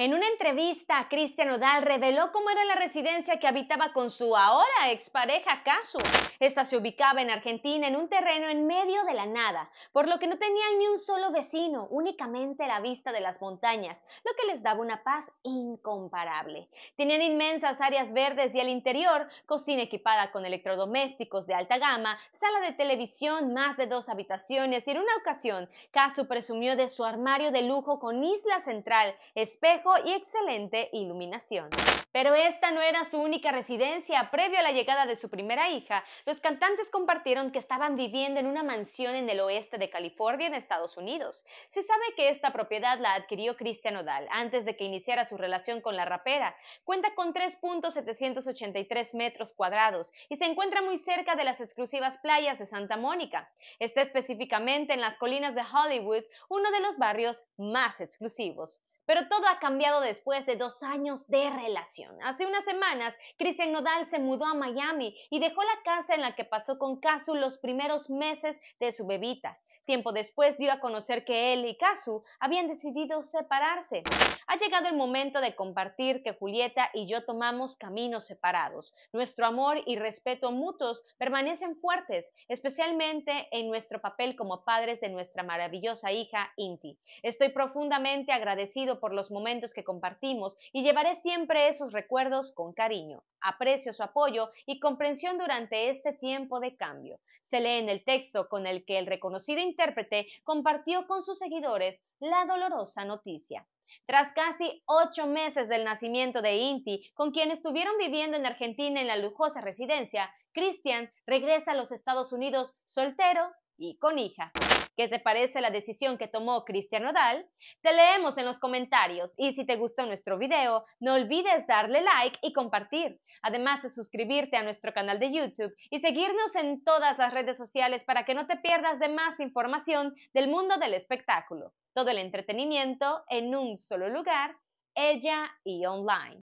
En una entrevista, Cristian Odal reveló cómo era la residencia que habitaba con su ahora expareja Casu. Esta se ubicaba en Argentina en un terreno en medio de la nada, por lo que no tenían ni un solo vecino, únicamente la vista de las montañas, lo que les daba una paz incomparable. Tenían inmensas áreas verdes y el interior, cocina equipada con electrodomésticos de alta gama, sala de televisión, más de dos habitaciones y en una ocasión, Casu presumió de su armario de lujo con isla central, espejo y excelente iluminación. Pero esta no era su única residencia. Previo a la llegada de su primera hija, los cantantes compartieron que estaban viviendo en una mansión en el oeste de California, en Estados Unidos. Se sabe que esta propiedad la adquirió Cristian Odal antes de que iniciara su relación con la rapera. Cuenta con 3.783 metros cuadrados y se encuentra muy cerca de las exclusivas playas de Santa Mónica. Está específicamente en las colinas de Hollywood, uno de los barrios más exclusivos. Pero todo ha cambiado después de dos años de relación. Hace unas semanas, Cristian Nodal se mudó a Miami y dejó la casa en la que pasó con Casu los primeros meses de su bebita. Tiempo después dio a conocer que él y Kazu habían decidido separarse. Ha llegado el momento de compartir que Julieta y yo tomamos caminos separados. Nuestro amor y respeto mutuos permanecen fuertes, especialmente en nuestro papel como padres de nuestra maravillosa hija Inti. Estoy profundamente agradecido por los momentos que compartimos y llevaré siempre esos recuerdos con cariño. Aprecio su apoyo y comprensión durante este tiempo de cambio. Se lee en el texto con el que el reconocido intérprete compartió con sus seguidores la dolorosa noticia. Tras casi ocho meses del nacimiento de Inti, con quien estuvieron viviendo en Argentina en la lujosa residencia, Christian regresa a los Estados Unidos soltero y con hija. ¿Qué te parece la decisión que tomó Cristian Nodal? Te leemos en los comentarios y si te gustó nuestro video, no olvides darle like y compartir. Además de suscribirte a nuestro canal de YouTube y seguirnos en todas las redes sociales para que no te pierdas de más información del mundo del espectáculo. Todo el entretenimiento en un solo lugar, ella y online.